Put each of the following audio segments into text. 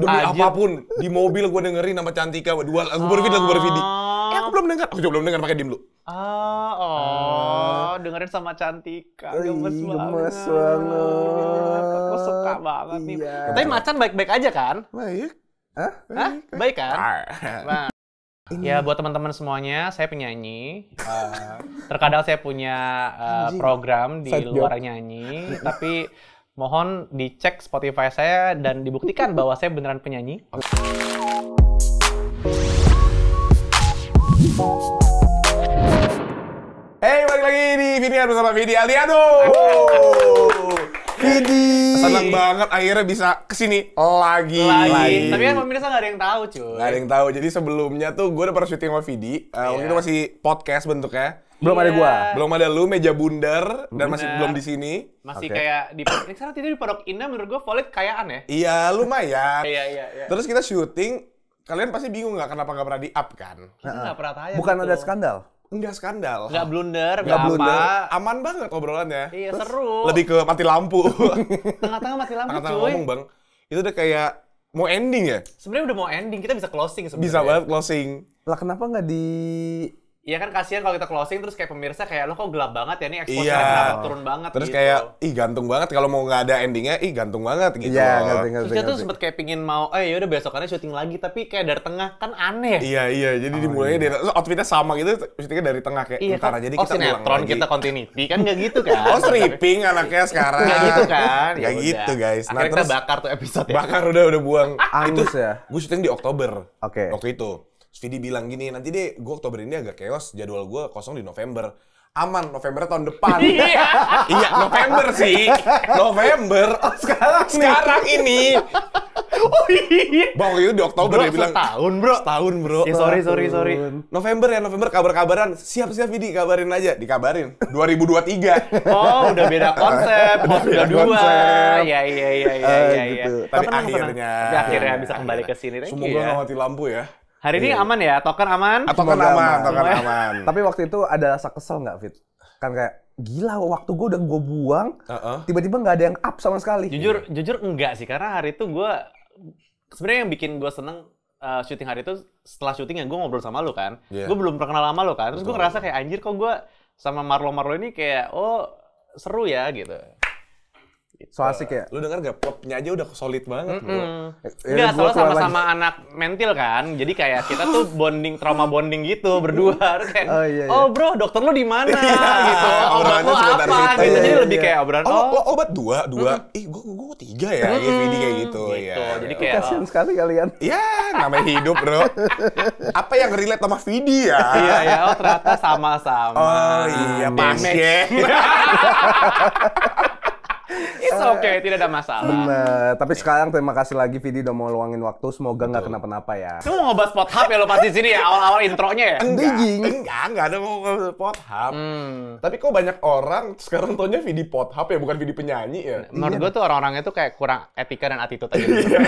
Demi Ajit. apapun di mobil gue dengerin nama Cantika dua lagu baru Vidi lagu Vidi. Eh aku belum dengar. Aku juga belum dengar pakai dim lu. Ah, oh, oh, dengerin sama Cantika. Gemes banget. Gemes banget. Aku suka banget iya. nih. Tapi Macan baik-baik aja kan? Baik. Hah? Baik, Hah? baik, baik kan? Ah. Nah. Ini. Ya buat teman-teman semuanya, saya penyanyi. Uh, terkadang saya punya uh, program di Side luar job. nyanyi, tapi Mohon dicek Spotify saya dan dibuktikan bahwa saya beneran penyanyi. Hey, balik lagi di video bersama Vidi aduh. Widih. Senang banget akhirnya bisa kesini lagi. Lagi. lagi. Tapi kan pemirsa gak ada yang tahu cuy. Gak ada yang tahu. Jadi sebelumnya tuh gue udah pernah syuting sama Vidi. Uh, eh, yeah. Waktu iya. itu masih podcast bentuknya. Belum yeah. ada gua. Iya. Belum ada lu, meja bundar dan masih belum di sini. Masih okay. kayak di sekarang tidak di Pondok Indah menurut gua volley kayaan ya. Iya, lumayan. iya, iya, iya. Terus kita syuting, kalian pasti bingung nggak kenapa nggak pernah di up kan? Kita nggak pernah tanya. Bukan gitu. ada skandal. Enggak skandal. Enggak blunder, enggak blunder. Apa. Aman banget obrolannya. Iya, Terus seru. Lebih ke mati lampu. Tengah-tengah mati lampu, Tengah-tengah cuy. ngomong, Bang. Itu udah kayak mau ending ya? Sebenarnya udah mau ending, kita bisa closing sebenarnya. Bisa banget closing. Lah kenapa enggak di Iya kan kasihan kalau kita closing terus kayak pemirsa kayak lo kok gelap banget ya ini exposure iya. turun banget Terus gitu. kayak ih gantung banget kalau mau nggak ada endingnya ih gantung banget gitu. Iya ngerti ngerti. Terus kita tuh sempet kayak pingin mau eh yaudah besokannya syuting lagi tapi kayak dari tengah kan aneh. Ya. Iya iya jadi oh, dimulainya iya. dari outfitnya sama gitu syutingnya dari tengah kayak iya, ntar kan? jadi oh, kita oh, sinetron kita continuity kan nggak gitu kan. oh stripping anaknya sekarang. Nggak gitu kan. Nggak ya, gitu guys. Nah, Akhirnya terus, kita bakar tuh episode Bakar udah udah buang. Angus ya. Gue syuting di Oktober. Oke. Okay. Waktu itu. Vidi bilang gini, nanti deh gue Oktober ini agak chaos, jadwal gue kosong di November. Aman, November tahun depan. iya, iya November sih. November. Oh, sekarang Sekarang ini. Oh iya. Bang, itu di Oktober bro, dia bilang. tahun bro. Setahun, bro. Ya, sorry, sorry, sorry. November ya, November kabar-kabaran. Siap-siap, Vidi, kabarin aja. Dikabarin. 2023. oh, udah beda konsep. Udah beda Konsep. Ya, iya, iya, iya, iya. Ah, iya, iya. Gitu. Tapi, akhirnya. akhirnya bisa kembali ke sini. Semoga ya. nggak mati lampu ya. Hari ini iya. aman ya, token aman. Token aman, aman, token aman. aman. Tapi waktu itu ada rasa kesel nggak, Fit? Kan kayak gila waktu gue udah gue buang, uh-uh. tiba-tiba nggak ada yang up sama sekali. Jujur, yeah. jujur enggak sih karena hari itu gue sebenarnya yang bikin gue seneng uh, syuting hari itu setelah syuting yang gue ngobrol sama lo kan, yeah. gue belum terkenal lama lo kan, terus gue ngerasa kayak anjir kok gue sama Marlo Marlo ini kayak oh seru ya gitu. Gitu. so asik ya. Lu denger gak popnya aja udah solid banget. Mm -hmm. Ya, Enggak, soalnya sama-sama anak mentil kan. Jadi kayak kita tuh bonding trauma bonding gitu berdua. Kayak, oh, iya, iya. oh bro, dokter lu di mana iya, gitu. Obat lu apa gitu. Iya, iya, jadi lebih kayak obrolan oh, oh. obat dua, dua. Mm -hmm. Ih, gua gua tiga ya. Mm -hmm. Gitu kayak gitu. Iya. Jadi oh, kayak kasihan sekali kalian. Ya, namanya hidup, bro. apa yang relate sama Vidi ya? iya, ya, oh ternyata sama-sama. Oh iya, pasien. It's eh, okay, tidak ada masalah. Benar. tapi sekarang terima kasih lagi Vidi udah mau luangin waktu. Semoga nggak kenapa-napa ya. Lu mau ngebahas pot hub ya lo pasti sini ya awal-awal intronya ya? Enggak, enggak, enggak ada mau ngobrol pot hub. Hmm. Tapi kok banyak orang sekarang tonya Vidi pot hub ya, bukan Vidi penyanyi ya? Menurut iya. gue tuh orang-orangnya tuh kayak kurang etika dan attitude aja. Gitu, ya.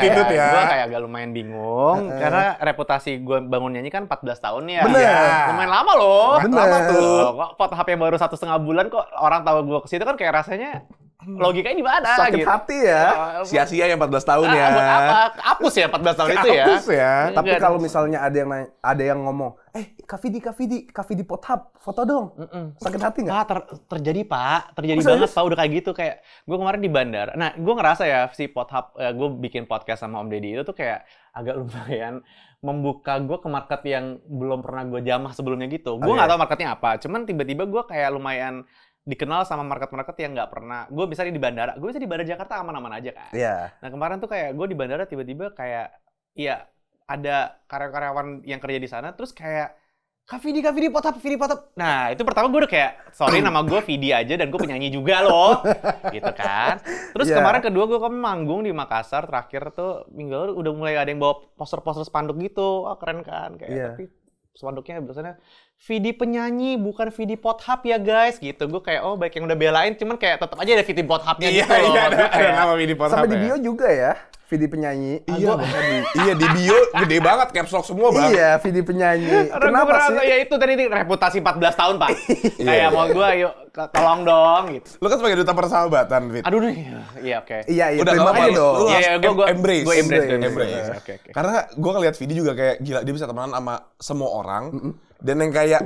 Jadi kayak ya. gue kayak agak lumayan bingung. Eh, eh. karena reputasi gue bangun nyanyi kan 14 tahun ya. Bener. Ya. Lumayan lama loh. Bener. Lama tuh. Kok pot hub yang baru satu setengah bulan kok orang tahu gue kesitu kan kayak rasanya Hmm. logikanya di mana sakit gitu. hati ya sia-sia yang 14 tahun ah, ya apa apus ya 14 tahun itu ya apus ya tapi kalau misalnya ada yang ada yang ngomong eh kafidi kafidi kafidi potap foto dong sakit hati nggak? terjadi pak terjadi Masa banget pak udah kayak gitu kayak gue kemarin di bandar nah gue ngerasa ya si potap eh, gue bikin podcast sama Om Deddy itu tuh kayak agak lumayan membuka gue ke market yang belum pernah gue jamah sebelumnya gitu gue oh, nggak iya. tahu marketnya apa cuman tiba-tiba gue kayak lumayan dikenal sama market-market yang nggak pernah. Gue bisa di bandara, gue bisa di bandara Jakarta aman-aman aja kan. Iya. Yeah. Nah kemarin tuh kayak gue di bandara tiba-tiba kayak, iya ada karyawan-karyawan yang kerja di sana, terus kayak Kak Vidi, Kak Vidi, potap, Vidi, potap. Nah, itu pertama gue udah kayak, sorry nama gue Vidi aja dan gue penyanyi juga loh. gitu kan. Terus yeah. kemarin kedua gue kan manggung di Makassar terakhir tuh, minggu lalu udah mulai ada yang bawa poster-poster spanduk gitu. Oh, keren kan. Kayak, yeah. Tapi spanduknya biasanya VD penyanyi bukan VD pot hub ya guys gitu gue kayak oh baik yang udah belain cuman kayak tetap aja ada VD pot hubnya iya, gitu iya, loh iya, ada, ada, nama VD pot sampai di ya. bio ya? juga ya Vidi penyanyi. Ah, iya, ah, iya di bio gede banget caps lock semua, Bang. Iya, Vidi penyanyi. Kenapa sih? Ya itu tadi di reputasi 14 tahun, Pak. Iya, kayak iya. mau gua yuk tolong dong gitu. Lu kan sebagai duta persahabatan, Fit. Aduh nih. Iya, oke. Okay. Iya, iya. Udah terima dong. Iya, iya, gua, gua embrace. Gua embrace. Gua embrace. embrace. Okay, okay. Karena gua ngeliat Vidi juga kayak gila dia bisa temenan sama semua orang mm -hmm. dan yang kayak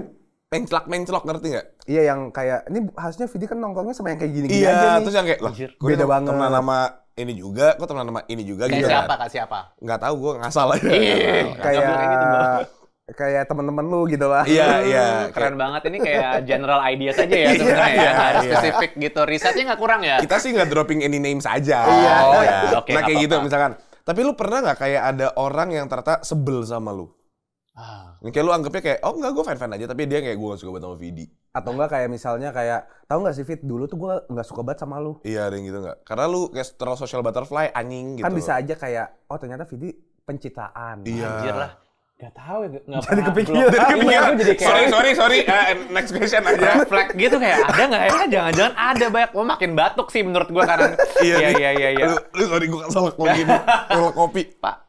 mencelak menclok ngerti nggak? Iya yang kayak ini harusnya Vidi kan nongkrongnya sama yang kayak gini-gini iya, aja nih. Iya, terus yang kayak lah, beda banget. Temenan sama ini juga, kok teman sama ini juga kayak gitu. Kan? Siapa, kan? Kayak siapa? Nggak tahu, gue salah. aja. Gitu, kayak kayak temen-temen lu gitu lah. Iya, iya. Keren banget ini kayak general idea saja ya iya, sebenarnya. Ya. Iya, iya, harus iya. spesifik gitu. Risetnya nggak kurang ya? Kita sih nggak dropping any names aja. Oh, iya. Oh, ya. Okay, nah kayak apa -apa. gitu misalkan. Tapi lu pernah nggak kayak ada orang yang ternyata sebel sama lu? Ah. Kayak lu anggapnya kayak, oh enggak gue fan-fan aja, tapi dia kayak gue gak suka banget sama Vidi. Atau enggak kayak misalnya kayak, tau gak sih Fit, dulu tuh gue gak suka banget sama lu. Iya ada yang gitu gak? Karena lu kayak terlalu social butterfly, anjing gitu. Kan bisa aja kayak, oh ternyata Vidi pencitaan. Iya. Anjir lah. Gak tau ya, gak Jadi kepikiran. Jadi kepikiran. kayak, sorry, sorry, sorry. Uh, next question aja. Flag gitu kayak, ada gak ya? Jangan-jangan ada banyak. Gue makin batuk sih menurut gue karena. iya, iya, iya, iya. iya, iya. Lu, sorry gue salah kalau gini. kopi. Pak,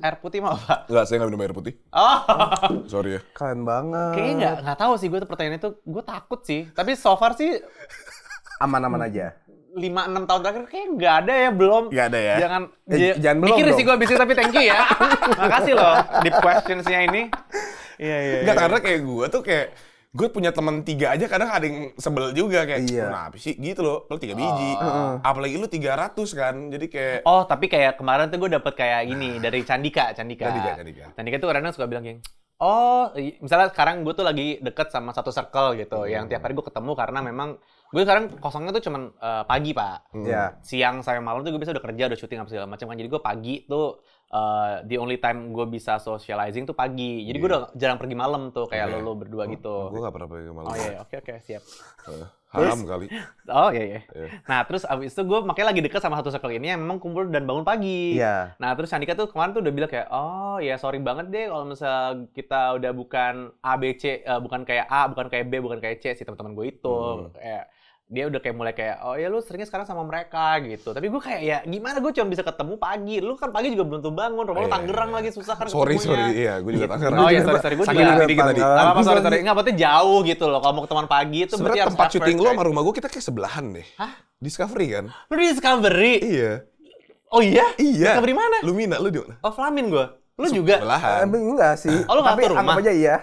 air putih mau apa? Enggak, saya nggak minum air putih. Oh. Sorry ya. Keren banget. Kayaknya nggak nggak tahu sih gue tuh pertanyaan itu gue takut sih. Tapi so far sih aman-aman aja. Lima enam tahun terakhir kayaknya nggak ada ya belum. Nggak ada ya. Jangan eh, j- jangan belum. Mikir sih gue bisnis tapi thank you ya. Makasih loh di questionsnya ini. Iya iya. Enggak iya. karena kayak gue tuh kayak gue punya temen tiga aja kadang ada yang sebel juga kayak iya. nah sih gitu loh lo tiga ah. biji oh. apalagi lu tiga ratus kan jadi kayak oh tapi kayak kemarin tuh gue dapet kayak gini nah. dari Candika Candika Candika Candika, Candika tuh kadang, suka bilang kayak oh misalnya sekarang gue tuh lagi deket sama satu circle gitu hmm. yang tiap hari gue ketemu karena memang gue sekarang kosongnya tuh cuman uh, pagi pak yeah. siang sampai malam tuh gue bisa udah kerja udah syuting apa segala macam kan jadi gue pagi tuh Uh, the only time gue bisa socializing tuh pagi. Jadi yeah. gue iya. udah jarang pergi malam tuh kayak okay. Iya. lo lo berdua oh, gitu. Oh, gue gak pernah pergi malam. Oh iya, iya. oke oke, siap. Uh, haram terus, kali. Oh iya iya. Yeah. Nah, terus abis itu gue makanya lagi deket sama satu circle ini yang memang kumpul dan bangun pagi. Iya. Yeah. Nah, terus Andika tuh kemarin tuh udah bilang kayak, "Oh, ya sorry banget deh kalau misal kita udah bukan A B C, uh, bukan kayak A, bukan kayak B, bukan kayak C si teman-teman gue itu." Hmm. Kayak dia udah kayak mulai kayak oh ya lu seringnya sekarang sama mereka gitu tapi gue kayak ya gimana gue cuma bisa ketemu pagi lu kan pagi juga belum tuh bangun rumah oh, lu iya, Tangerang iya. lagi susah kan sorry ketemunya. sorry iya gue juga gitu. Tangerang oh iya sorry sorry gue juga tadi tadi apa sorry sorry nggak berarti jauh gitu loh kalau mau ketemu pagi itu berarti harus tempat syuting lu sama rumah gue kita kayak sebelahan deh Hah? Discovery kan lu di Discovery iya Oh iya? Iya. Discovery mana? Lumina, lu di mana? Oh, Flamin gue Lu juga? Sebelahan. enggak sih. Oh, lu Tapi rumah? aja iya.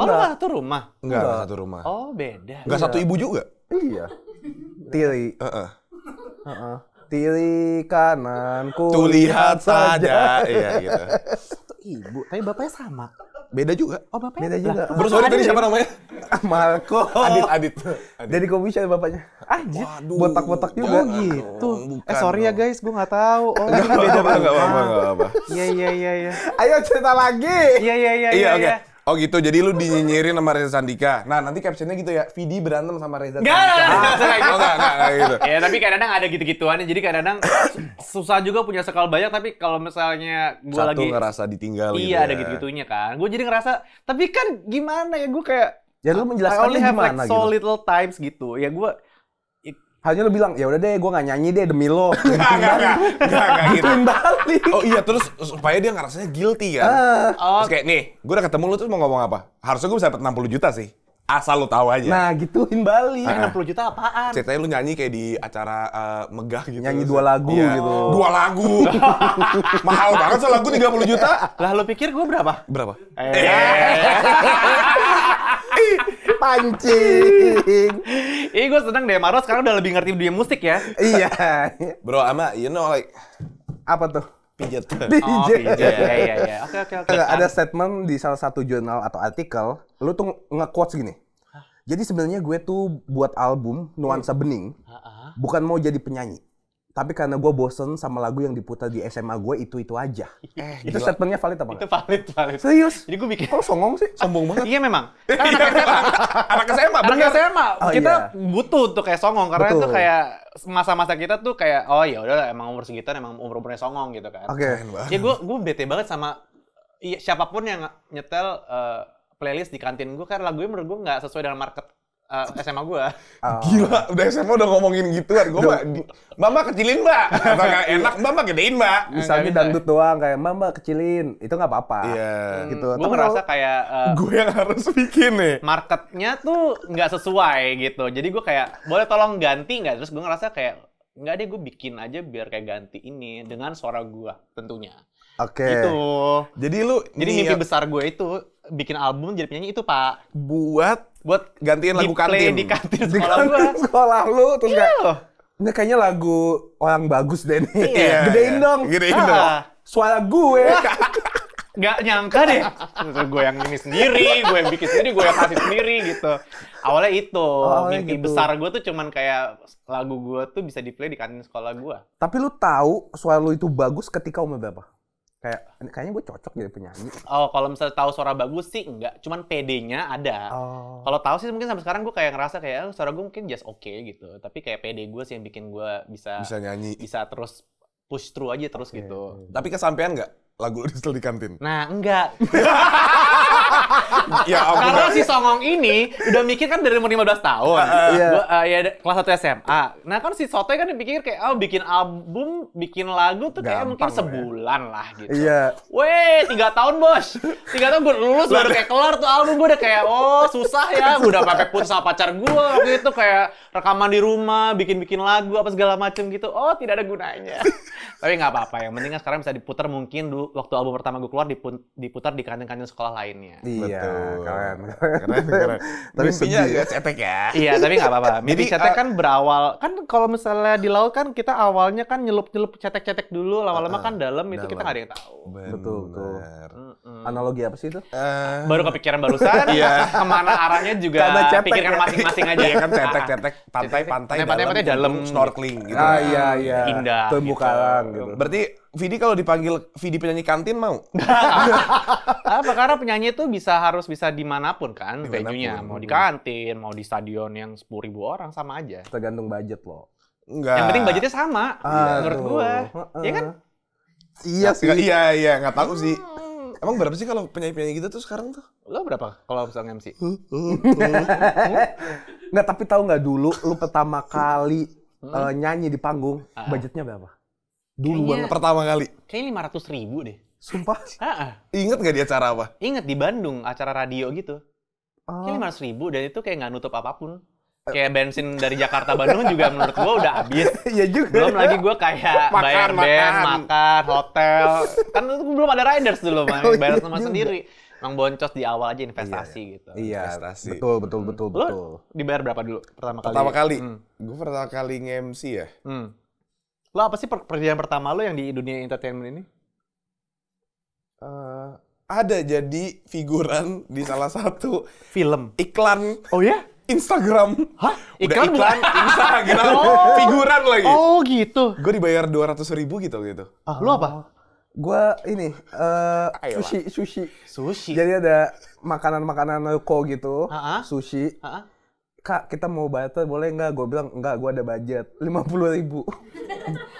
Oh, lu satu rumah? enggak satu rumah. Oh, beda. Enggak satu iya. ibu juga? Iya tiri uh -uh. Uh -uh. tiri kananku tulihat saja iya gitu ibu tapi bapaknya sama beda juga oh bapaknya beda juga lah, sorry tadi siapa namanya Marco Adit Adit, jadi dari bisa bapaknya anjir botak-botak juga oh, oh gitu, gitu. Eh, Bukan eh sorry ya guys gue nggak tahu oh gak beda apa, nggak apa, nggak apa, apa. iya iya iya iya ayo cerita lagi iya iya iya iya, iya oke iya. Oh gitu, jadi lu dinyinyirin sama Reza Sandika. Nah nanti captionnya gitu ya, Vidi berantem sama Reza Sandika. Gak, gak, gak, gak, gak, gitu. Ya tapi kadang-kadang ada gitu-gituannya, jadi kadang-kadang susah juga punya sekal banyak, tapi kalau misalnya gue lagi... Satu ngerasa ditinggal iya, gitu Iya ada gitu-gitunya kan. Gue jadi ngerasa, tapi kan gimana ya, gue kayak... Ya lu menjelaskan gimana gitu. I only have like so gitu. little times gitu. Ya gue hanya lu bilang, ya udah deh, gue gak nyanyi deh demi lo. Gak, gak, gitu. Oh iya, terus supaya dia ngerasanya guilty kan. Uh, terus oh. kayak, nih, gue udah ketemu lu terus mau ngomong apa? Harusnya gue bisa dapat 60 juta sih asal lo tahu aja. Nah, gituin Bali. Nah, Enam puluh 60 juta apaan? Ceritanya lu nyanyi kayak di acara uh, megah gitu. Nyanyi dua lagu yeah. gitu. Dua lagu. Mahal banget soal lagu 30 juta. Lah lu pikir gua berapa? Berapa? Eh. eh. Pancing. Ih, gue seneng deh Maros. sekarang udah lebih ngerti dunia musik ya. Iya. Bro, ama you know like apa tuh? pijet. Oh, pijet. Iya, iya, iya. Oke, oke, oke. Ada statement di salah satu jurnal atau artikel, lu tuh nge-quotes gini. Jadi sebenarnya gue tuh buat album nuansa iya. bening, bukan mau jadi penyanyi tapi karena gue bosen sama lagu yang diputar di SMA gue itu itu aja eh, itu gila. statementnya valid apa itu valid valid serius jadi gue bikin kok songong sih sombong banget iya memang iya, karena anak SMA anak SMA anak SMA oh, kita iya. butuh untuk kayak songong karena Betul. itu kayak masa-masa kita tuh kayak oh ya udah emang umur segitu emang umur umurnya songong gitu kan oke okay. ya gue gue bete banget sama iya, siapapun yang nyetel uh, playlist di kantin gue karena lagunya menurut gue nggak sesuai dengan market uh, eh, SMA gue. Oh. Gila, udah SMA udah ngomongin gituan. Gue mah, mama kecilin mbak. Apa enak, mama gedein mbak. Misalnya dangdut doang, kayak mama kecilin. Itu nggak apa-apa. Iya. Yeah. Gitu. Gue ngerasa kayak... Eh, uh, gue yang harus bikin nih. Marketnya tuh nggak sesuai gitu. Jadi gue kayak, boleh tolong ganti nggak? Terus gue ngerasa kayak, nggak deh gue bikin aja biar kayak ganti ini dengan suara gue tentunya. Oke. Okay. Itu. Jadi lu... Jadi mimpi besar gue itu bikin album jadi penyanyi itu pak. Buat buat gantiin lagu kantin. Di kantin sekolah di kantin gua. sekolah lu terus iya. kayak Ini kayaknya lagu orang bagus deh nih. Iya. Gedein iya. dong. Gedein ah. Suara gue. Gak nyangka deh. Terus gue yang ini sendiri, gue yang bikin sendiri, gue yang kasih sendiri gitu. Awalnya itu, mimpi gitu. besar gue tuh cuman kayak lagu gue tuh bisa di-play di kantin sekolah gue. Tapi lu tahu suara lu itu bagus ketika umur berapa? kayak kayaknya gue cocok jadi penyanyi. Oh, kalau misalnya tahu suara bagus sih enggak, cuman PD-nya ada. Oh. Kalau tahu sih mungkin sampai sekarang gue kayak ngerasa kayak oh, suara gue mungkin just oke okay, gitu, tapi kayak PD gue sih yang bikin gue bisa bisa nyanyi, bisa terus push through aja terus okay. gitu. Tapi kesampaian enggak lagu lu distel di kantin? Nah, enggak. ya Karena si Songong ini udah mikir kan dari umur 15 tahun. Uh, iya. gua, uh, eh, ya kelas 1 SMA. Nah, kan si Sotoy kan dipikir kayak oh bikin album, bikin lagu tuh kayak mungkin ya. sebulan ya. lah gitu. Iya. Weh, 3 tahun, Bos. 3 tahun gue lulus baru kayak kelar tuh album gue udah kayak oh susah ya, udah pakai putus sama pacar gue waktu itu kayak rekaman di rumah, bikin-bikin lagu apa segala macem gitu. Oh, tidak ada gunanya. Tapi nggak apa-apa, yang penting kan sekarang bisa diputar mungkin dulu waktu album pertama gue keluar diputar di kantin-kantin sekolah lainnya. Iya, Betul. keren. keren, keren. tapi Mimpinya sedih. agak ya, cetek ya. Iya, tapi nggak apa-apa. Mimpi Jadi, cetek eh, kan berawal, kan kalau misalnya di laut kan kita awalnya kan nyelup-nyelup cetek-cetek dulu, lama-lama eh, kan dalam itu kita nggak ada yang tahu. Betul, betul. Analogi apa sih itu? Uh, Baru kepikiran barusan, iya. kemana arahnya juga pikirkan ya. masing-masing aja. Iya kan ah, ah. cetek-cetek, pantai-pantai dalam. Pantai-pantai dalam. Snorkeling gitu. Ah, iya, iya. Indah. Tumbuh gitu. kalang gitu. Berarti Vidi kalau dipanggil Vidi penyanyi kantin mau? Apa karena penyanyi itu bisa harus bisa dimanapun kan dimanapun. venue-nya. Mau di kantin, mau di stadion yang sepuluh ribu orang sama aja. Tergantung budget loh. Enggak. Yang penting budgetnya sama menurut gua. uh kan? Iya sih. Iya iya nggak tahu sih. Hmm. Emang berapa sih kalau penyanyi-penyanyi gitu tuh sekarang tuh? Lo berapa kalau misalnya MC? Nggak, tapi tahu nggak dulu lu pertama kali uh, nyanyi di panggung, ah. budgetnya berapa? Dulu banget pertama kali. Kayaknya ratus ribu deh. Sumpah? Heeh. Ingat gak di acara apa? Ingat di Bandung, acara radio gitu. Oh. lima ratus ribu dan itu kayak nggak nutup apapun. Eh. Kayak bensin dari Jakarta Bandung juga menurut gua udah habis. Iya juga. Belum lagi gua kayak makan, bayar band, makan. makan, hotel. Kan itu belum ada riders dulu, man. Oh, bayar iya sama iya sendiri. Emang boncos di awal aja investasi iya, gitu. Iya, investasi. betul betul betul betul. Lu dibayar berapa dulu pertama kali? Pertama kali. Hmm. Gue pertama kali nge-MC ya. Hmm Lo apa sih pekerjaan pertama lo yang di dunia entertainment ini? Uh, ada jadi figuran di salah satu film iklan. Oh ya? Instagram. Hah? Iklan, Udah iklan Instagram. oh. Figuran lagi. Oh gitu. Gue dibayar dua ratus ribu gitu gitu. Ah, lu apa? Oh. Gue ini uh, sushi sushi. Sushi. Jadi ada makanan-makanan loko gitu. Uh ah, -huh. Ah. Sushi. Uh ah, -huh kak kita mau battle boleh nggak gue bilang nggak gue ada budget lima puluh ribu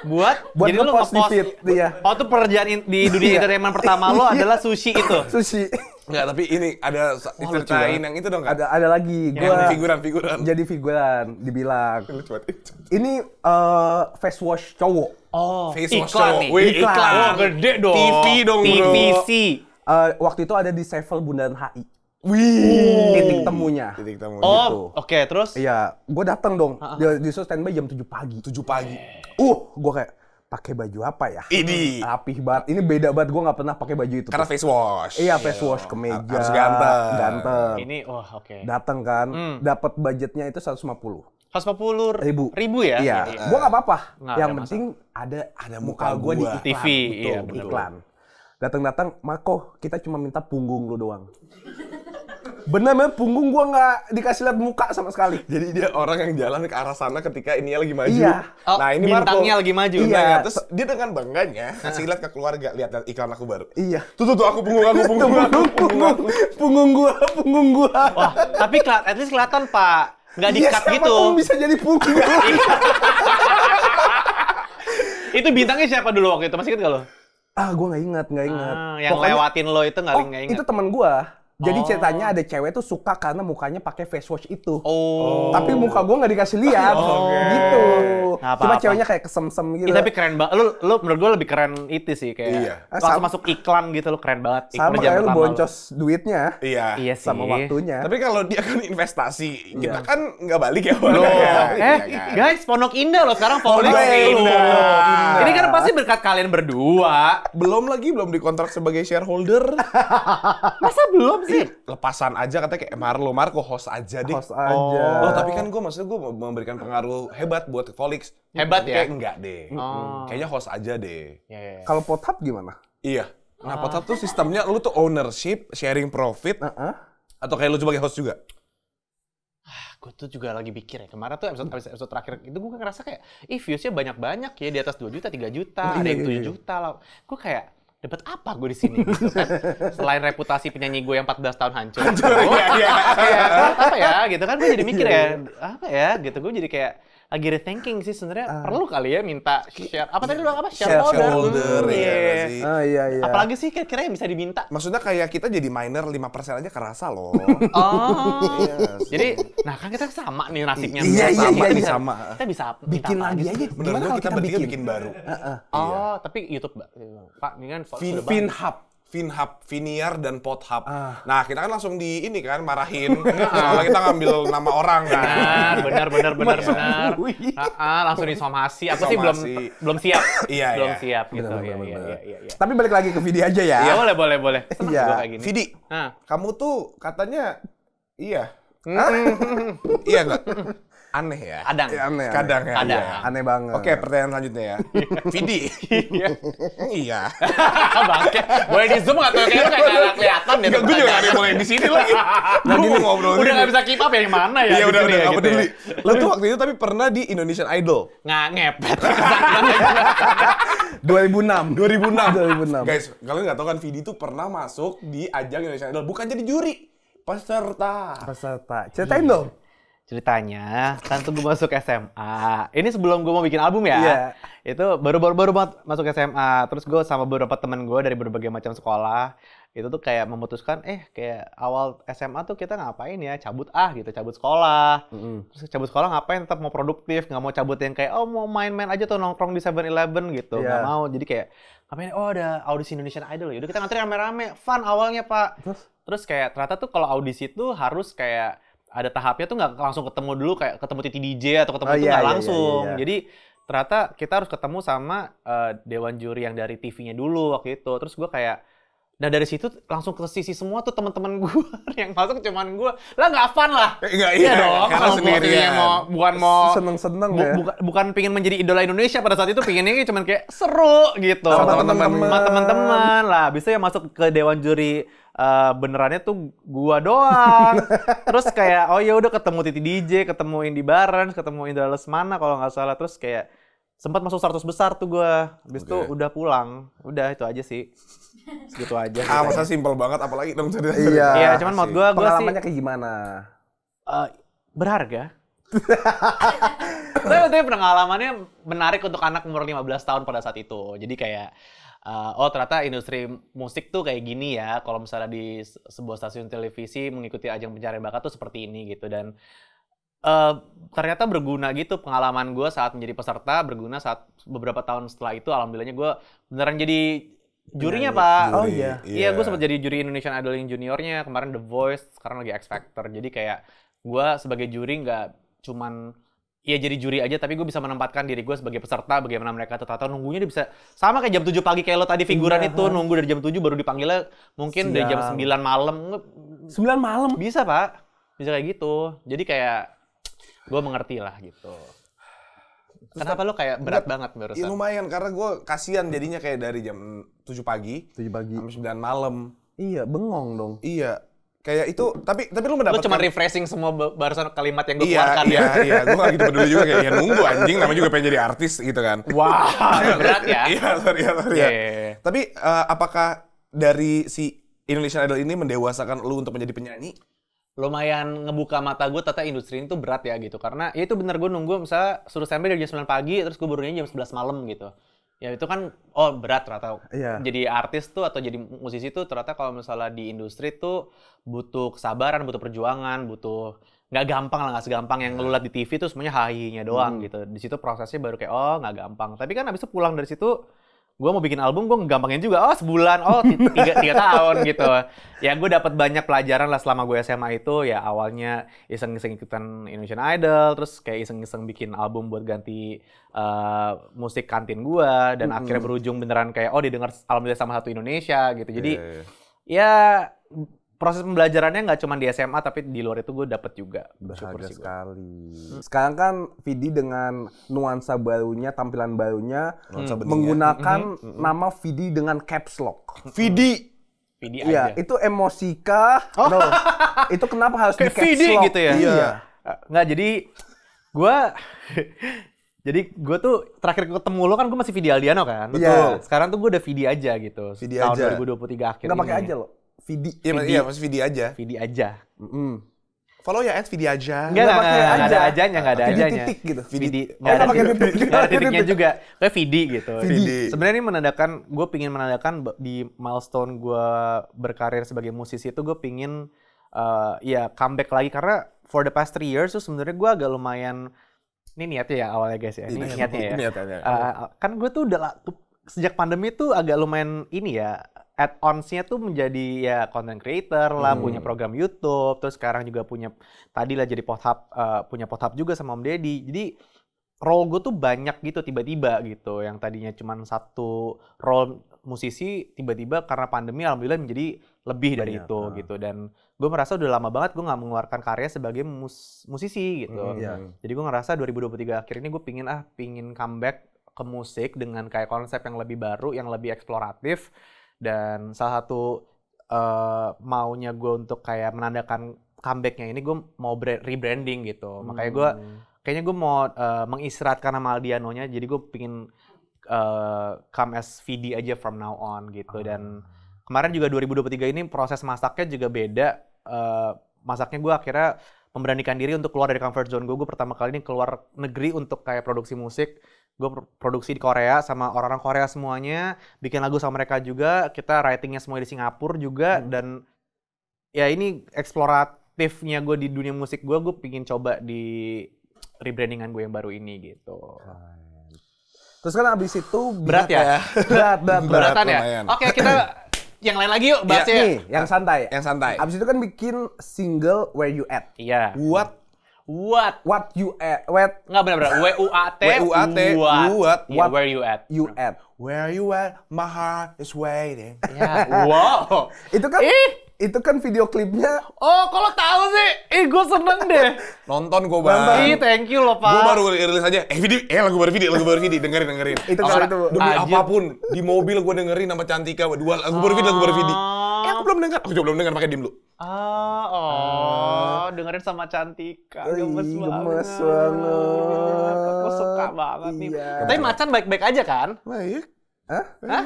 buat buat jadi lu ngepost di feed ya. oh tuh pekerjaan in, di dunia iya. entertainment pertama lo iya. adalah sushi itu sushi Enggak, tapi ini ada oh, ceritain yang itu dong kan? Ada ada lagi. Gua figuran figuran. Jadi figuran dibilang. ini uh, face wash cowok. Oh, face wash iklan cowok. Nih. Wih, iklan. iklan. Oh, gede dong. TV dong, TVC. Bro. Uh, waktu itu ada di Sevel Bundaran HI. Wih. Titik temunya. Titik temunya. Oh, gitu. oke. Okay, terus? Iya, gue datang dong. di -ha. Dia di standby jam 7 pagi. 7 pagi. Eh. Uh, gue kayak pakai baju apa ya? Ini rapih banget. Ini beda banget. Gue nggak pernah pakai baju itu. Karena face wash. Iya, face wash ke iya. meja. Harus ganteng. Ganteng. Ini, wah, oh, oke. Okay. Datang kan, hmm. dapat budgetnya itu 150. 150 ribu. Ribu ya? Iya. Uh, iya, iya. Gue nggak apa-apa. Yang penting masalah. ada ada muka, muka gue di TV. iya, betul. iklan datang-datang Mako kita cuma minta punggung lu doang bener bener punggung gua nggak dikasih lihat muka sama sekali jadi dia orang yang jalan ke arah sana ketika ini lagi maju iya. oh, nah ini bintangnya lagi maju iya. Nah, terus dia dengan bangganya kasih lihat ke keluarga lihat iklan aku baru iya tuh tuh, tuh aku punggung aku punggung aku punggung aku. punggung gua punggung gua wah tapi at least kelihatan pak nggak dikat ya, gitu bisa jadi punggung itu bintangnya siapa dulu waktu itu masih ingat gak lo ah gue nggak ingat nggak ingat ah, yang Pokoknya, lewatin lo itu nggak oh, ingat itu teman gue jadi oh. ceritanya ada cewek tuh suka karena mukanya pakai face wash itu. Oh. Tapi muka gue nggak dikasih lihat. Oh. Gitu. apa -apa. Cuma ceweknya kayak kesemsem gitu. Ya, tapi keren banget. Lu, lu menurut gue lebih keren itu sih kayak. Iya. Langsung ah, sama, masuk iklan gitu lu keren banget. Iklan sama kayak lu boncos lu. duitnya. Iya. Iya sih. Sama waktunya. Tapi kalau dia kan investasi, iya. kita kan nggak balik ya. Loh. Eh, iya, iya. guys, Ponok Indah loh sekarang Ponok Indah. Indah. Ini kan pasti berkat kalian berdua. Belum lagi belum dikontrak sebagai shareholder. Masa belum sih? Iya. lepasan aja katanya kayak Marlo, Marco host aja deh. Host aja. Oh, oh tapi kan gue maksudnya gue memberikan pengaruh hebat buat Volix. Hebat ya? Kayak enggak deh. Oh. Kayaknya host aja deh. Yeah, yeah. Iya. Kalau potap gimana? Iya. Nah, ah. potap tuh sistemnya lu tuh ownership, sharing profit. Uh -huh. Atau kayak lu sebagai host juga? Ah, gue tuh juga lagi pikir ya kemarin tuh episode episode, episode terakhir itu gue ngerasa kayak ih viewsnya banyak banyak ya di atas 2 juta 3 juta iya, ada yang tujuh juta lah gue kayak dapat apa gue di sini gitu kan selain reputasi penyanyi gue yang 14 tahun hancur gitu. ya, ya apa ya gitu kan gue jadi mikir ya iya, iya. apa ya gitu gue jadi kayak lagi rethinking sih sebenarnya uh, perlu kali ya minta share apa tadi lu apa share, share shareholder hmm, ya yeah. sih. Uh, iya, iya. apalagi sih kira-kira yang bisa diminta maksudnya kayak kita jadi minor 5% aja kerasa loh oh yes. Iya, jadi nah kan kita sama nih nasibnya iya, iya, sama, iya, kita iya, bisa, sama kita bisa bikin lagi aja menurut gua kita, kita bikin? bikin baru uh, uh, oh iya. tapi YouTube pak ini kan Finhub Finhub, Viniar dan Pothub. Ah. Nah, kita kan langsung di ini kan marahin kalau kita ngambil nama orang kan. Ah, benar, benar, benar, benar. Ah, ah, langsung disomasi. Apa sih belum belum siap. iya, iya. belum gitu. iya. siap gitu. Bener, bener, bener. Iya, iya, iya. Tapi balik lagi ke Vidi aja ya. Iya, boleh, boleh, boleh. iya. kayak gini. Vidi, nah. kamu tuh katanya iya. Iya enggak? aneh ya. Kadang. Ya, aneh, Kadang aneh. ya. Kadang. Iya. Aneh banget. Oke, pertanyaan selanjutnya ya. Iya. Vidi. iya. iya. Bangke. Boleh di zoom nggak tuh? Kayaknya nggak kelihatan ya. Gue juga nggak boleh di sini lagi. Gue mau ngobrol. Udah nggak bisa keep up yang mana ya? Iya udah udah nggak ya gitu ya. peduli. Lo tuh waktu itu tapi pernah di Indonesian Idol. Nggak ngepet. 2006. 2006. 2006. Guys, kalian nggak tahu kan Vidi tuh pernah masuk di ajang Indonesian Idol bukan jadi juri peserta. Peserta. Iya. Ceritain dong ceritanya kan tuh gue masuk SMA ini sebelum gue mau bikin album ya yeah. itu baru baru baru masuk SMA terus gue sama beberapa temen gue dari berbagai macam sekolah itu tuh kayak memutuskan eh kayak awal SMA tuh kita ngapain ya cabut ah gitu cabut sekolah mm -hmm. terus cabut sekolah ngapain tetap mau produktif nggak mau cabut yang kayak oh mau main-main aja tuh nongkrong di Seven eleven gitu yeah. mau jadi kayak ngapain ya? oh ada audisi Indonesian Idol yaudah gitu. kita ngantri rame-rame fun awalnya pak terus kayak ternyata tuh kalau audisi tuh harus kayak ada tahapnya tuh nggak langsung ketemu dulu kayak ketemu titi DJ atau ketemu oh, itu iya, nggak iya, langsung. iya, iya. Jadi ternyata kita harus ketemu sama uh, dewan juri yang dari TV-nya dulu waktu itu. Terus gue kayak Nah dari situ langsung ke sisi semua tuh teman-teman gue yang masuk cuman gue lah nggak fun lah. Enggak eh, iya, iya dong. Karena kalau sendirian. Iya, mau bukan mau seneng-seneng bu, ya. Buka, bukan pingin menjadi idola Indonesia pada saat itu pinginnya cuman kayak seru gitu. Sama teman-teman. teman-teman lah. Bisa yang masuk ke dewan juri uh, benerannya tuh gua doang. terus kayak oh ya udah ketemu Titi DJ, ketemu Indi Barens, ketemu Indra Lesmana kalau nggak salah. Terus kayak sempat masuk 100 besar tuh gua. Habis itu okay. udah pulang. Udah itu aja sih gitu aja. Ah, masa simpel banget apalagi dong cerita. Iya. Iya, cuman mau gua gua pengalamannya sih, kayak gimana? Uh, berharga. Tapi itu pengalamannya menarik untuk anak umur 15 tahun pada saat itu. Jadi kayak uh, oh ternyata industri musik tuh kayak gini ya. Kalau misalnya di sebuah stasiun televisi mengikuti ajang pencarian bakat tuh seperti ini gitu dan uh, ternyata berguna gitu pengalaman gue saat menjadi peserta berguna saat beberapa tahun setelah itu alhamdulillahnya gue beneran jadi Jurinya pak. Juri, oh iya. Iya, yeah. gue sempat jadi juri Indonesian Idol yang juniornya kemarin The Voice, sekarang lagi X Factor. Jadi kayak gue sebagai juri nggak cuman iya jadi juri aja tapi gue bisa menempatkan diri gue sebagai peserta bagaimana mereka tertata nunggunya dia bisa sama kayak jam tujuh pagi kayak lo tadi figuran iya, itu nunggu dari jam tujuh baru dipanggilnya mungkin Siang. dari jam sembilan malam Sembilan malam bisa pak bisa kayak gitu jadi kayak gue mengerti lah gitu Kenapa kan lo kayak berat enggak, banget barusan? Ya lumayan karena gue kasihan jadinya kayak dari jam 7 pagi, 7 pagi sampai 9 malam. Iya, bengong dong. Iya. Kayak itu, tapi tapi lu mendapatkan... Lu cuma refreshing semua barusan kalimat yang gue iya, keluarkan iya, ya? Iya, iya. Gue gak gitu peduli juga kayak, ya nunggu anjing, namanya juga pengen jadi artis gitu kan. Wah, wow, berat ya? iya, sorry, ya, sorry yeah, iya, iya, iya. Tapi uh, apakah dari si Indonesian Idol ini mendewasakan lu untuk menjadi penyanyi? lumayan ngebuka mata gue tata industri ini tuh berat ya gitu karena ya itu bener gue nunggu misalnya suruh sampai dari jam 9 pagi terus gue burunya jam 11 malam gitu ya itu kan oh berat ternyata yeah. jadi artis tuh atau jadi musisi tuh ternyata kalau misalnya di industri tuh butuh kesabaran butuh perjuangan butuh nggak gampang lah nggak segampang yang iya. ngelulat di TV tuh semuanya hahinya doang hmm. gitu di situ prosesnya baru kayak oh nggak gampang tapi kan abis itu pulang dari situ gue mau bikin album gue ngegampangin juga oh sebulan oh tiga, tiga tahun gitu ya gue dapat banyak pelajaran lah selama gue SMA itu ya awalnya iseng-iseng ikutan Indonesian Idol terus kayak iseng-iseng bikin album buat ganti uh, musik kantin gue dan mm -hmm. akhirnya berujung beneran kayak oh didengar alhamdulillah sama satu Indonesia gitu jadi yeah, yeah. Iya. ya proses pembelajarannya nggak cuma di SMA tapi di luar itu gue dapet juga berharga sekali gue. sekarang kan Vidi dengan nuansa barunya tampilan barunya hmm. Ya. menggunakan -hmm. nama Vidi dengan caps lock mhm. Vidi Vidi iya, aja ya, itu emosika. oh. no. itu kenapa harus di caps Vidi lock gitu ya iya, iya. Eh, nggak jadi gue Jadi gue tuh terakhir ketemu lo kan gue masih Vidi Aldiano kan? Iya. Yeah. Sekarang tuh gue udah Vidi aja gitu. Vidi aja. tahun 2023 akhir Nggak pakai aja lo? Vidi. Iya, Vidi. iya maksudnya Vidi aja. Vidi aja. Mm -hmm. Follow ya at Vidi aja. Enggak, enggak, enggak, enggak ada ajanya, enggak ada Vidi ajanya. titik gitu. Vidi. Vidi. Enggak ada, titik, enggak ada titiknya juga. Kayak Vidi gitu. Vidi. Sebenarnya ini menandakan, gue pingin menandakan di milestone gue berkarir sebagai musisi itu gue pingin uh, ya comeback lagi karena for the past three years tuh sebenarnya gue agak lumayan ini niatnya ya awalnya guys ya ini niatnya ya. Niatnya. Uh, kan gue tuh udah sejak pandemi tuh agak lumayan ini ya add-onsnya tuh menjadi ya content creator lah, hmm. punya program YouTube, terus sekarang juga punya tadi lah jadi pothub uh, punya pothub juga sama Om Deddy. Jadi role gue tuh banyak gitu tiba-tiba gitu, yang tadinya cuma satu role musisi tiba-tiba karena pandemi alhamdulillah menjadi lebih banyak, dari itu nah. gitu dan gue merasa udah lama banget gue nggak mengeluarkan karya sebagai mus musisi gitu mm, yeah. jadi gue ngerasa 2023 akhir ini gue pingin ah pingin comeback ke musik dengan kayak konsep yang lebih baru yang lebih eksploratif dan salah satu uh, maunya gue untuk kayak menandakan comebacknya ini gue mau rebranding gitu hmm. makanya gue kayaknya gue mau uh, eh, mengistirahatkan sama Aldianonya jadi gue pingin uh, come as VD aja from now on gitu ah. dan kemarin juga 2023 ini proses masaknya juga beda uh, masaknya gue akhirnya memberanikan diri untuk keluar dari comfort zone gue. Gue pertama kali ini keluar negeri untuk kayak produksi musik. Gue produksi di Korea sama orang-orang Korea semuanya, bikin lagu sama mereka juga. Kita writingnya semua di Singapura juga hmm. dan ya ini eksploratifnya gue di dunia musik gue. Gue pingin coba di rebrandingan gue yang baru ini gitu. Terus kan abis itu berat ya, berat berat beratan ya. Oke okay, kita yang lain lagi yuk bahasnya. Ya, nih, yang santai. Yang santai. Abis itu kan bikin single Where You At. Iya. What What? What you at? What? Nggak benar-benar. W U A T. W U A T. What? What? Iya, where you at? You at. Where you at? My heart is waiting. Yeah. wow. itu kan. Ih itu kan video klipnya. Oh, kalau tahu sih, eh gue seneng deh. Nonton gue bang. Ih, thank you loh pak. Gue baru rilis aja. Eh video, eh lagu baru video, lagu baru video, dengerin dengerin. itu kan itu. Demi Ajit. apapun di mobil gue dengerin nama Cantika dua lagu baru video, lagu baru video. Ah. Eh aku belum denger? aku juga belum dengar pakai dim lu. Ah, oh, ah. dengerin sama Cantika. Gemes banget. Gemes banget. Aku suka banget iya. nih. Tapi Macan baik-baik aja kan? Baik. Hah? Baik kan? kan?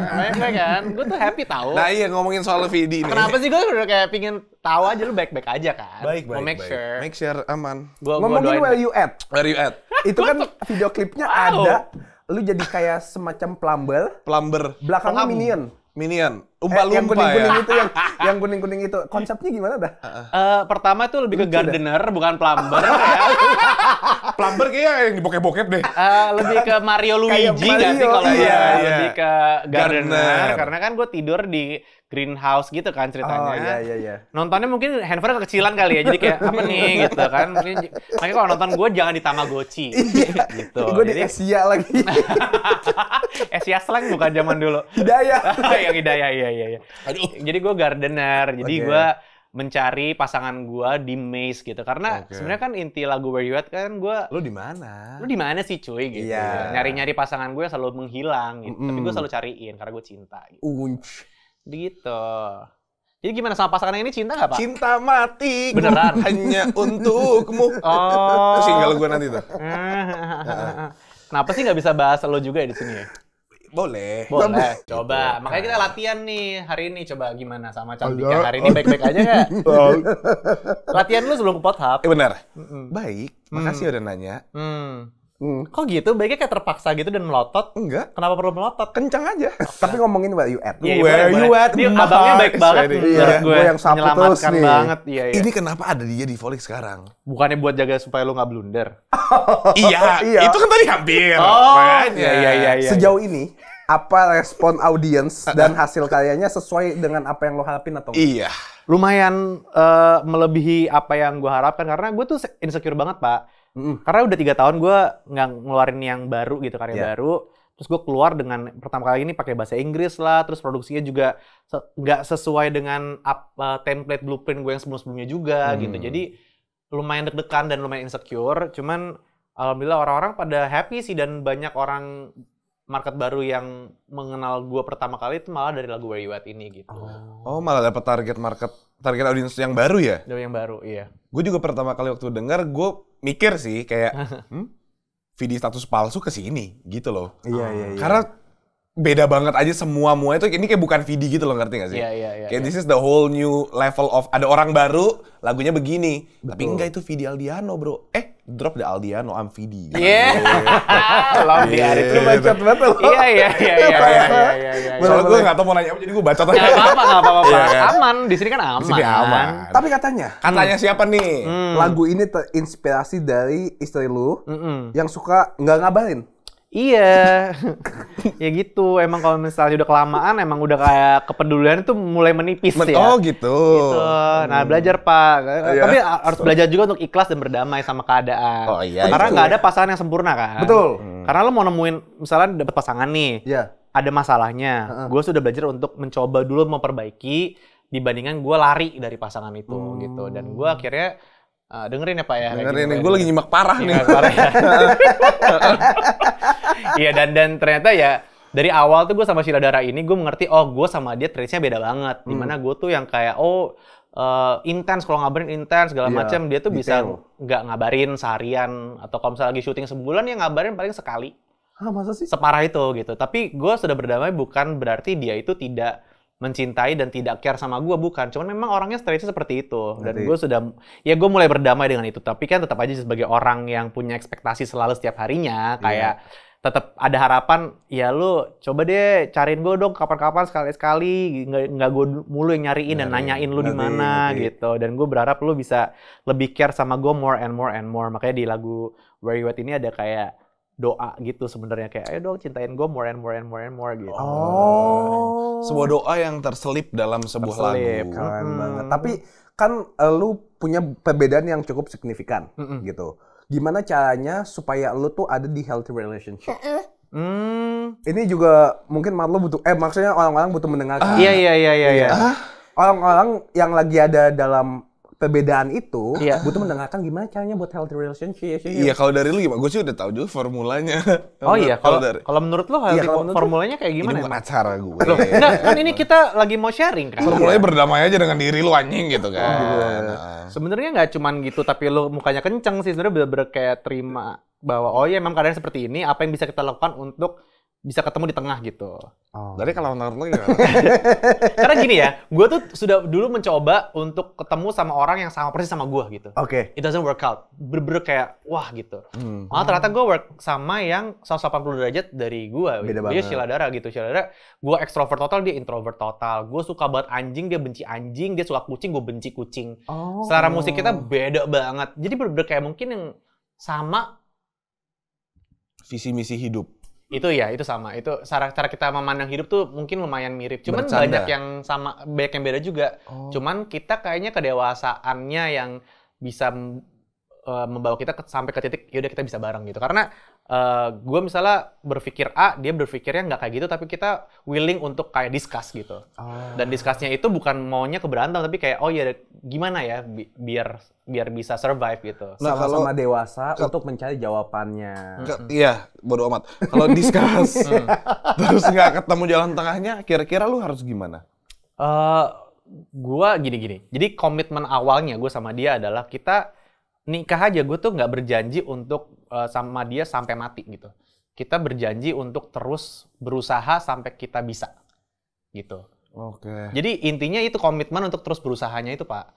baik, baik kan? Gue tuh happy tau. Nah iya ngomongin soal Vidi ini. Kenapa sih gue udah kayak pingin tahu aja lu baik-baik aja kan? Baik, baik, make baik. sure. Make sure aman. Gua, ngomongin gua where you at. Where you at. Itu kan video klipnya wow. ada. Lu jadi kayak semacam plumber. Plumber. Belakangnya Plum. minion. Minion, umpal-lumpa eh, yang kuning -kuning ya. itu yang yang kuning-kuning itu. Konsepnya gimana dah? Uh, pertama itu lebih Lucu ke gardener dah. bukan plumber ya. plumber kayak yang dibokep-bokep deh. Uh, lebih ke Mario Luigi nggak sih kalau iya, ya. iya. lebih ke gardener. gardener. Karena kan gue tidur di greenhouse gitu kan ceritanya. Oh, iya, iya, iya. Nontonnya mungkin handphone kekecilan kali ya, jadi kayak apa nih gitu kan. Mungkin, makanya kalau nonton gue jangan di Tamagotchi. Iya. gitu. Gue di Asia lagi. Asia slang bukan zaman dulu. Hidayah. Yang hidayah, iya, iya. iya. Jadi gue gardener, jadi okay. gue mencari pasangan gue di maze gitu karena okay. sebenarnya kan inti lagu Where You At kan gue lu di mana lu di mana sih cuy gitu yeah. nyari nyari pasangan gue selalu menghilang gitu mm. tapi gue selalu cariin karena gue cinta gitu. Gitu. Jadi gimana sama pasangan ini cinta gak pak? Cinta mati. Beneran. Hanya untukmu. Oh. Single gue nanti tuh. Kenapa sih gak bisa bahas lo juga ya di sini ya? Boleh. Boleh. Coba. Makanya kita latihan nih hari ini. Coba gimana sama cantiknya hari ini baik-baik aja gak? latihan lu sebelum ke pot hub. Eh bener. Mm -mm. Baik. Makasih mm. udah nanya. Mm. Hmm. Kok gitu? Baiknya kayak terpaksa gitu dan melotot. Enggak. Kenapa perlu melotot? Kencang aja. Okay. Tapi ngomongin where you at. Yeah, iya, where you at. Dia abangnya baik banget. Iya, yeah. gue. yang sapu terus nih. banget. Iya, iya. Ini kenapa ada dia di Volix sekarang? Bukannya buat jaga supaya lo nggak blunder. iya, oh, iya. Itu kan tadi hampir. Oh, Makanya. Iya, iya, nah, iya, iya, iya. Sejauh ini, apa respon audiens dan hasil karyanya sesuai dengan apa yang lo harapin atau enggak? Iya lumayan uh, melebihi apa yang gue harapkan karena gue tuh insecure banget pak mm. karena udah tiga tahun gue nggak ngeluarin yang baru gitu karya yeah. baru terus gue keluar dengan pertama kali ini pakai bahasa Inggris lah terus produksinya juga nggak se sesuai dengan up, uh, eh, template blueprint gue yang sebelum sebelumnya juga mm. gitu hmm. jadi lumayan deg-degan dan lumayan insecure cuman alhamdulillah orang-orang pada happy sih dan banyak orang market baru yang mengenal gue pertama kali itu malah dari lagu Where You At ini gitu. Oh, oh malah dapet target market, target audiens yang baru ya? Yang baru, iya. Gue juga pertama kali waktu denger, gue mikir sih kayak, hmm? video status palsu ke sini gitu loh. Iya, iya, iya. Karena beda banget aja semua semua itu ini kayak bukan Vidi gitu loh ngerti gak sih? Iya yeah, iya yeah, iya. Yeah, kayak iya. this is the whole new level of ada orang baru lagunya begini. Betul. Tapi enggak itu Vidi Aldiano, Bro. Eh, drop the Aldiano Amfidi. Iya. Kalau di hari itu bacot banget loh. Iya, iya, iya, iya, iya. Soalnya gue nggak tau mau nanya apa, jadi gue bacot aja. Gak apa-apa, gak apa-apa. Aman, di sini kan aman. Di sini aman. Tapi katanya. Katanya siapa nih? Lagu ini terinspirasi dari istri lu yang suka nggak ngabarin. Iya, ya gitu. Emang kalau misalnya udah kelamaan, emang udah kayak kepedulian itu mulai menipis Men ya. Oh gitu. gitu. Nah hmm. belajar pak. Nah, oh, tapi iya. harus belajar juga untuk ikhlas dan berdamai sama keadaan. Oh iya. Karena iya, nggak iya. ada pasangan yang sempurna kan. Betul. Hmm. Karena lo mau nemuin, misalnya dapet pasangan nih, yeah. ada masalahnya. uh huh Gue sudah belajar untuk mencoba dulu memperbaiki dibandingkan gue lari dari pasangan itu hmm. gitu. Dan gue akhirnya Uh, dengerin ya Pak ya. Dengerin nih, gue lagi nyimak parah nyimak nih. parah ya. Iya dan dan ternyata ya dari awal tuh gue sama Sheila Dara ini gue mengerti oh gue sama dia trace-nya beda banget. Hmm. Dimana gue tuh yang kayak oh uh, eh, intens kalau ngabarin intens segala yeah, macam dia tuh bisa nggak ngabarin seharian atau kalau misalnya lagi syuting sebulan ya ngabarin paling sekali. Hah, masa sih? Separah itu gitu. Tapi gue sudah berdamai bukan berarti dia itu tidak mencintai dan tidak care sama gue bukan cuman memang orangnya straight seperti itu dan gue sudah ya gue mulai berdamai dengan itu tapi kan tetap aja sebagai orang yang punya ekspektasi selalu setiap harinya iya. kayak yeah. tetap ada harapan ya lu coba deh cariin gue dong kapan-kapan sekali-sekali nggak gue mulu yang nyariin dan nanyain lu di mana gitu dan gue berharap lu bisa lebih care sama gue more and more and more makanya di lagu Where You At ini ada kayak doa gitu sebenarnya kayak ayo dong cintain gue more and more and more and more gitu. Oh, sebuah doa yang terselip dalam sebuah terselip, lagu. Keren hmm. banget. Tapi kan eh, lu punya perbedaan yang cukup signifikan -mm. gitu. Gimana caranya supaya lu tuh ada di healthy relationship? Hmm. Ini juga mungkin lu butuh eh maksudnya orang-orang butuh mendengarkan. Ah. Iya, iya iya iya iya. Orang-orang yang lagi ada dalam perbedaan itu, yeah. butuh mendengarkan gimana caranya buat healthy relationship. Iya, kalau dari lu gimana? Gue sih udah tahu juga formulanya. Oh iya, kalau dari kalau menurut lu healthy iya, formulanya kayak gimana? Ini bukan acara gue. Loh, enggak, kan ini kita lagi mau sharing kan. Formulanya iya. berdamai aja dengan diri lu anjing gitu kan. Oh, gitu. Nah. Sebenarnya nggak cuman gitu, tapi lu mukanya kenceng sih sebenarnya bener-bener kayak terima bahwa oh iya memang keadaan seperti ini, apa yang bisa kita lakukan untuk bisa ketemu di tengah gitu. Oh. Dari kalau menurut lo gimana? Karena gini ya, gue tuh sudah dulu mencoba untuk ketemu sama orang yang sama persis sama gue gitu. Oke. Okay. It doesn't work out. Bener-bener kayak wah gitu. Hmm. Malah ternyata gue work sama yang 180 derajat dari gue. Beda banget. Dia Shiladara gitu. Shiladara, gue extrovert total, dia introvert total. Gue suka banget anjing, dia benci anjing. Dia suka kucing, gue benci kucing. Oh. Selera musik kita beda banget. Jadi bener-bener kayak mungkin yang sama. Visi misi hidup itu ya itu sama itu cara cara kita memandang hidup tuh mungkin lumayan mirip cuman Bercanda. banyak yang sama banyak yang beda juga oh. cuman kita kayaknya kedewasaannya yang bisa Eh, membawa kita ke, sampai ke titik yaudah kita bisa bareng gitu karena uh, eh, gue misalnya berpikir A dia berpikirnya nggak kayak gitu tapi kita willing untuk kayak discuss gitu oh. dan discussnya itu bukan maunya keberantem tapi kayak oh ya gimana ya bi biar biar bisa survive gitu nah, sama, sama dewasa untuk mencari jawabannya ke, mm-hmm. iya bodo amat kalau discuss mm. terus nggak ketemu jalan tengahnya kira-kira lu harus gimana uh, eh, gue gini-gini jadi komitmen awalnya gue sama dia adalah kita nikah aja gue tuh nggak berjanji untuk uh, sama dia sampai mati gitu kita berjanji untuk terus berusaha sampai kita bisa gitu oke okay. jadi intinya itu komitmen untuk terus berusahanya itu pak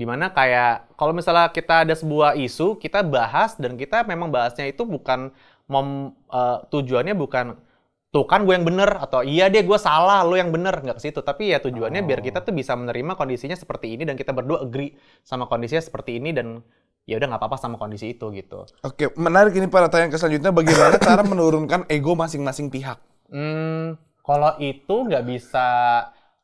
dimana kayak kalau misalnya kita ada sebuah isu kita bahas dan kita memang bahasnya itu bukan mom, uh, eh, tujuannya bukan tuh kan gue yang bener atau iya deh gue salah lo yang bener nggak ke situ tapi ya tujuannya oh. biar kita tuh bisa menerima kondisinya seperti ini dan kita berdua agree sama kondisinya seperti ini dan ya udah nggak apa-apa sama kondisi itu gitu. Oke, menarik ini pertanyaan selanjutnya bagaimana cara menurunkan ego masing-masing pihak? Hmm, kalau itu nggak bisa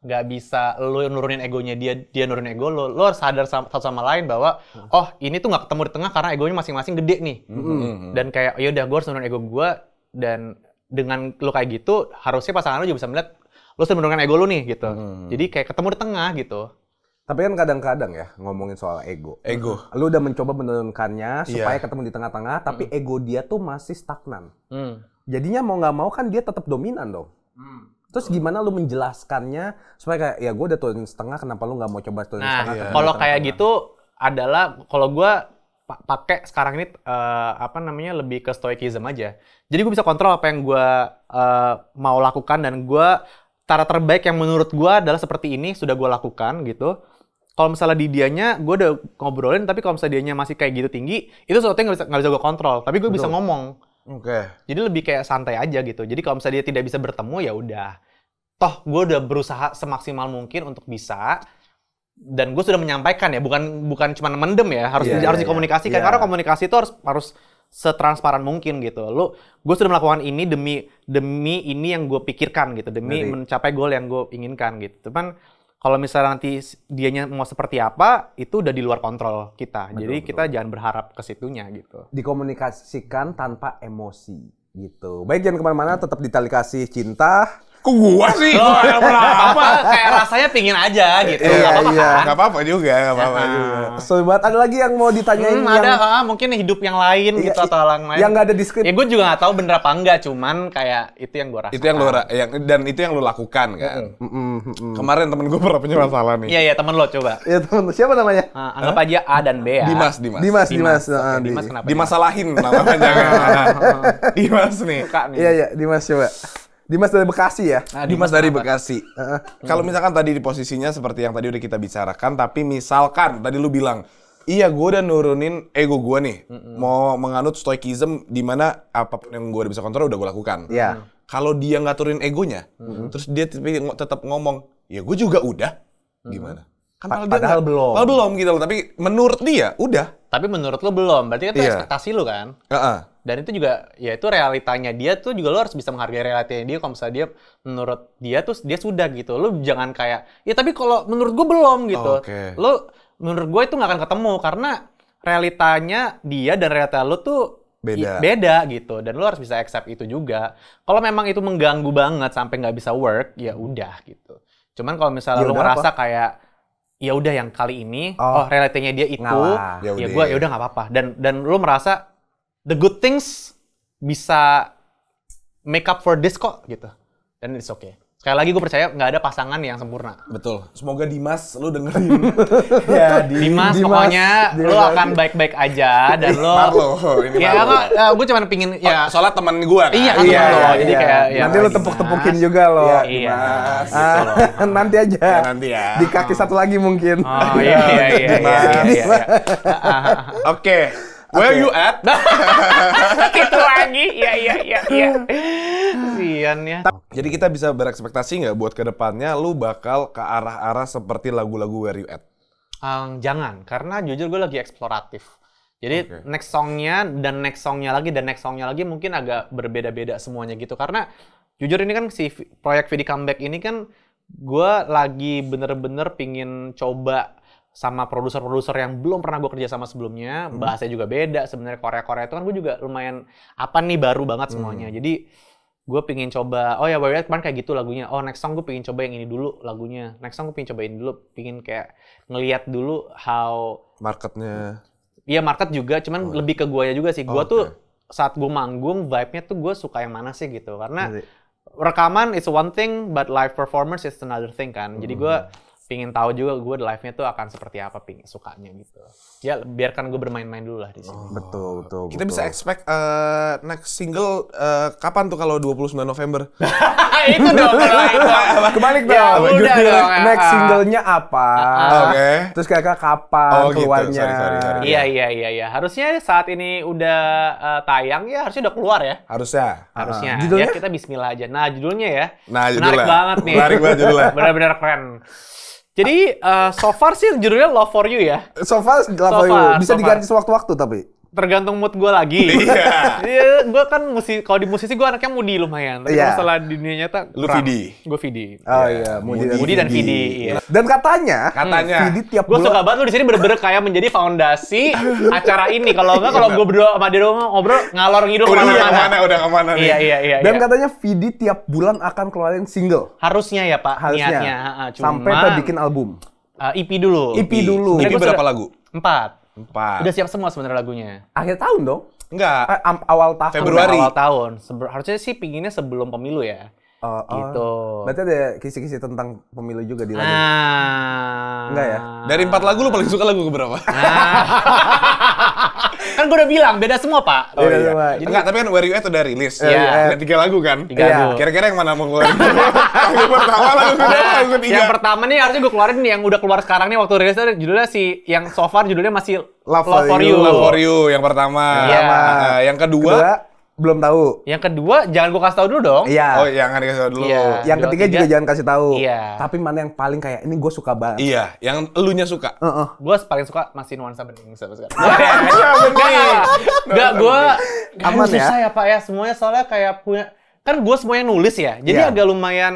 nggak bisa lo nurunin egonya dia dia nurunin ego lo lo harus sadar sama, satu sama lain bahwa hmm. oh ini tuh nggak ketemu di tengah karena egonya masing-masing gede nih hmm. hmm, hmm dan kayak ya udah gue harus nurunin ego gue dan dengan lo kayak gitu harusnya pasangan lo juga bisa melihat lo harus menurunkan ego lo nih gitu hmm. jadi kayak ketemu di tengah gitu tapi kan kadang-kadang ya ngomongin soal ego. Ego. Lu udah mencoba menurunkannya iya. supaya yeah. ketemu di tengah-tengah, tapi mm. ego dia tuh masih stagnan. Mm. Jadinya mau nggak mau kan dia tetap dominan dong. Mm. Terus gimana lu menjelaskannya supaya kayak ya gue udah turunin setengah, kenapa lu nggak mau coba turunin nah, setengah? Iya. Kalau kayak gitu adalah kalau gue pakai sekarang ini uh, apa namanya lebih ke stoikism aja. Jadi gue bisa kontrol apa yang gue uh, mau lakukan dan gue cara terbaik yang menurut gue adalah seperti ini sudah gue lakukan gitu kalau misalnya di dianya gue udah ngobrolin tapi kalau misalnya dianya masih kayak gitu tinggi itu sesuatu yang nggak bisa bisa gue kontrol tapi gue bisa ngomong oke okay. jadi lebih kayak santai aja gitu jadi kalau misalnya dia tidak bisa bertemu ya udah toh gue udah berusaha semaksimal mungkin untuk bisa dan gue sudah menyampaikan ya bukan bukan cuma mendem ya harus yeah, di, yeah, harus iya. dikomunikasikan yeah. karena komunikasi itu harus harus setransparan mungkin gitu lo gue sudah melakukan ini demi demi ini yang gue pikirkan gitu demi mencapai goal yang gue inginkan gitu cuman kalau misalnya nanti dianya mau seperti apa itu udah di luar kontrol kita betul, jadi betul. kita jangan berharap ke situnya gitu dikomunikasikan tanpa emosi gitu baik jangan kemana-mana tetap di cinta Kok gua sih? Loh, ya apa? Kayak rasanya pingin aja gitu. Iya, gak apa-apa iya. Kan? Gak apa-apa juga, gak apa-apa nah. juga. Sorry banget, ada lagi yang mau ditanyain? Hmm, yang... Ada, ah, mungkin hidup yang lain iya, gitu atau yang lain. Yang gak ada di script. Ya gue juga gak tahu bener apa enggak, cuman kayak itu yang gue rasakan. Itu yang lu, yang, dan itu yang lu lakukan kan? Mm -mm. hmm Kemarin temen gue pernah punya masalah nih. Iya, iya temen lo coba. Iya temen, siapa namanya? Nah, anggap aja A dan B ya. Dimas, Dimas. Dimas, Dimas. Dimas, ah, Dimas, Dimas kenapa? Dimasalahin nama panjangnya. Dimas nih. Iya, iya, Dimas coba. Dimas dari Bekasi ya. Nah, Dimas, Dimas dari apa? Bekasi. Uh, hmm. Kalau misalkan tadi di posisinya seperti yang tadi udah kita bicarakan, tapi misalkan tadi lu bilang, iya gue udah nurunin ego gue nih, hmm. mau menganut stoikism di mana apapun yang gue udah bisa kontrol udah gue lakukan. Iya. Hmm. Kalau dia nggak turunin egonya, hmm. terus dia tetap ngomong, ya gue juga udah, hmm. gimana? Kan padahal, padahal gak, belum. Padahal belum gitu loh, tapi menurut dia udah. Tapi menurut lo belum, berarti kan itu yeah. ekspektasi lo kan? Heeh. Uh -uh dan itu juga ya itu realitanya dia tuh juga lo harus bisa menghargai realitanya dia kalau misalnya dia menurut dia tuh dia sudah gitu lo jangan kayak ya tapi kalau menurut gue belum gitu oh, okay. lo menurut gue itu nggak akan ketemu karena realitanya dia dan realita lo tuh beda beda gitu dan lo harus bisa accept itu juga kalau memang itu mengganggu banget sampai nggak bisa work ya udah gitu cuman kalau misalnya ya lo merasa apa? kayak ya udah yang kali ini oh, oh realitanya dia itu Ngalah. ya, ya gue ya udah nggak apa-apa dan dan lo merasa the good things bisa make up for this kok gitu. Dan it's okay. Sekali lagi gue percaya nggak ada pasangan yang sempurna. Betul. Semoga Dimas lu dengerin. ya, di, Dimas, Dimas pokoknya lu akan baik-baik aja dan lu Marlo, ini Ya apa uh, gue ya, cuma pingin ya oh, soalnya temen gue kan. Iya, kan iya, iya, iya, jadi iya. kayak ya, nanti lu tepuk-tepukin juga lo. Iya, iya, Dimas. Iya. Gitu nanti aja. Ya, nanti ya. Di kaki satu lagi mungkin. Oh iya iya iya. iya, iya, iya. Ah, ah, Oke. Okay. Where okay. you at? Itu lagi. Iya, iya, iya, ya, ya, ya. iya. Sian ya. Jadi kita bisa berekspektasi nggak buat kedepannya lu bakal ke arah-arah seperti lagu-lagu Where You At? Um, jangan, karena jujur gue lagi eksploratif. Jadi okay. next songnya dan next songnya lagi dan next songnya lagi mungkin agak berbeda-beda semuanya gitu karena jujur ini kan si proyek Vidi Comeback ini kan gue lagi bener-bener pingin coba sama produser-produser yang belum pernah gue kerja sama sebelumnya hmm. bahasanya juga beda sebenarnya Korea Korea itu kan gue juga lumayan apa nih baru banget hmm. semuanya hmm. jadi gue pingin coba oh ya Warrior kemarin kayak gitu lagunya oh next song gue pingin coba yang ini dulu lagunya next song gue pingin cobain dulu pingin kayak ngelihat dulu how marketnya Iya market juga cuman oh. lebih ke gue guanya juga sih gue oh, okay. tuh saat gue manggung vibe-nya tuh gue suka yang mana sih gitu karena Jadi. rekaman is one thing but live performance is another thing kan jadi gue hmm pingin tahu juga gue live-nya tuh akan seperti apa ping sukanya gitu. Ya biarkan gue bermain-main dulu lah di sini. Oh, betul, betul. Kita betul. bisa expect uh, next single uh, kapan tuh kalau 29 November? itu dong kalau itu. Kebalik ya dong. Ya, udah Jujur, dong. Next uh, singlenya apa? Uh, Oke. Okay. Terus kira-kira kapan oh, gitu. keluarnya? Gitu. Iya, iya, iya, iya. Harusnya saat ini udah uh, tayang ya harusnya udah keluar ya. Harusnya. Harusnya. Uh, judulnya? Ya kita bismillah aja. Nah, judulnya ya. Nah, judulnya. Menarik banget nih. Menarik banget judulnya. Benar-benar keren. Jadi uh, so far sih judulnya Love for You ya. So far Love so for You. Bisa so diganti sewaktu-waktu tapi tergantung mood gue lagi. Iya. Yeah. yeah, gue kan musik kalau di musisi gue anaknya mudi lumayan. Tapi yeah. masalah di dunia nyata lu Vidi. Gue Vidi. Oh yeah. iya, Mudi, mudi, mudi dan Vidi. Iya. Dan katanya, katanya Vidi tiap Gue suka banget lu di sini bener-bener kayak menjadi fondasi acara ini. Kalau enggak kalau gue berdua sama dia doang ngobrol ngalor ngidul kemana mana Udah kemana, udah kemana nih. Iya, iya, iya. Dan iya. katanya Vidi tiap bulan akan keluarin single. Harusnya ya, Pak. Harusnya. Niatnya. Cuma, Sampai kita bikin album. Uh, eh, EP dulu. EP dulu. EP berapa lagu? Empat. Empat. Udah siap semua sebenarnya lagunya. Akhir tahun dong? Enggak. Eh, A awal tahun. Februari. Awal tahun. Sebe harusnya sih pinginnya sebelum pemilu ya. Oh, oh. gitu. Berarti ada kisi-kisi tentang pemilu juga di lagu. Ah. Enggak ya? Dari empat lagu lu paling suka lagu keberapa? Ah. kan gue udah bilang beda semua pak. Oh, beda iya. semua. Jadi, Enggak, tapi kan Where You At udah rilis. ya Yeah. yeah. tiga iya. lagu kan? Tiga yeah. lagu. Iya. Kira-kira yang mana mau keluarin? lagu pertama lagu kedua, nah, lagu ketiga. Yang pertama nih harusnya gue keluarin nih yang udah keluar sekarang nih waktu rilis tuh judulnya si yang so far judulnya masih Love, Love for, you. you. Love for You yang pertama. Yeah. Iya. Uh, yang kedua, kedua belum tahu. Yang kedua jangan gue kasih tahu dulu dong. Iya. Oh, jangan iya, dikasih tahu dulu. Iya. Yang ketiga tiga. juga jangan kasih tahu. Iya. Tapi mana yang paling kayak ini gue suka banget. Iya, yang elunya suka. Heeh. Uh -uh. Gue paling suka masih nuansa bening sama sekali. Nuansa bening. Enggak gue aman ya. Susah ya Pak ya semuanya soalnya kayak punya kan gue semuanya nulis ya. Jadi yeah. agak lumayan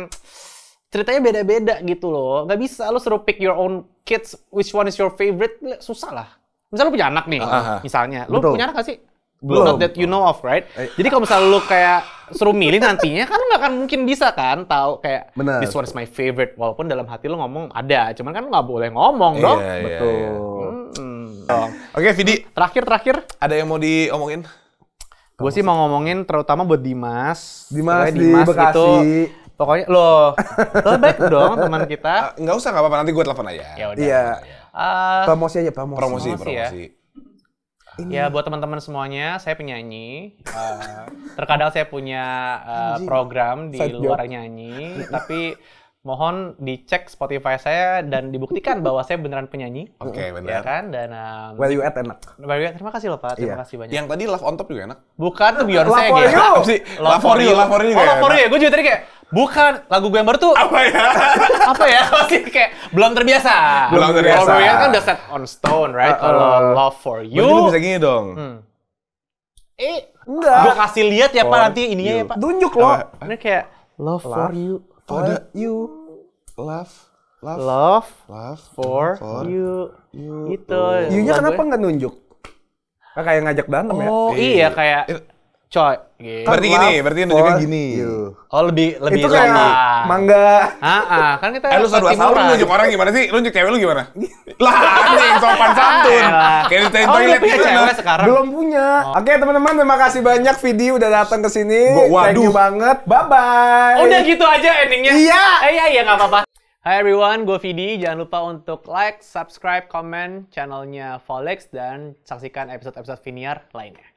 ceritanya beda-beda gitu loh. Gak bisa lo suruh pick your own kids which one is your favorite susah lah. Misalnya lo punya anak nih, uh -huh. misalnya. Lo Betul. punya anak gak sih? Belum. Not that you know of, right? Eh. Jadi kalau misalnya lu kayak seru milih nantinya kan lu gak akan mungkin bisa kan tahu kayak Bener. this one is my favorite walaupun dalam hati lu ngomong ada, cuman kan lu gak boleh ngomong iya, dong. Yeah, iya. Betul. Yeah, yeah. Hmm. Oke, okay, Vidi. Terakhir terakhir ada yang mau diomongin? Gue sih mau ngomongin terutama buat Dimas. Dimas, Dimas di Bekasi. Itu, pokoknya lo lo baik dong teman kita. Uh, gak usah gak apa-apa nanti gue telepon aja. Ya udah. Iya. Uh, promosi aja promosi. Promosi, ya. promosi. promosi. Ya. Ini. Ya buat teman-teman semuanya, saya penyanyi. Uh, terkadang saya punya uh, program di luar nyanyi, tapi mohon dicek Spotify saya dan dibuktikan bahwa saya beneran penyanyi. Oke, okay, ya benar. Ya kan? Dan um, Where you at enak. Well you at, terima kasih loh Pak, terima yeah. kasih banyak. Yang tadi Love on Top juga enak. Bukan tuh Beyonce ya. Love for you. Love for you, Love for you. Oh, Love for you. Gue juga tadi kayak Bukan, lagu gue yang baru tuh apa ya? apa ya? Masih kayak belum terbiasa. Belum terbiasa. Kalau yang kan udah set on stone, right? Kalau uh, uh, Love for You. bisa gini dong. Hmm. Eh, enggak. Gue kasih lihat ya Pak nanti ini ya Pak. Tunjuk loh. Ini kayak Love, love for you. For the, you. Love. Love. Love. Love for, for you. you. Itu. You-nya kenapa ya? nggak nunjuk? Kayak ngajak berantem oh, ya? Oh iya kayak coy. Gitu. Berarti gini, berarti nunjuknya gini. Oh lebih lebih Itu kayak mangga. Ah, kan kita. Eh lu satu sahur lu nunjuk orang gimana sih? Lu nunjuk cewek lu gimana? lah, anjing sopan santun. Iya. Kayak di oh, toilet punya gitu. cewek sekarang. Belum punya. Oh. Oke, okay, teman-teman, terima kasih banyak video udah datang ke sini. Thank you banget. Bye bye. Udah gitu aja endingnya. Iya. Eh, iya, iya, nggak apa-apa. Hai everyone, gue Vidi. Jangan lupa untuk like, subscribe, comment channelnya Folex dan saksikan episode-episode Viniar lainnya.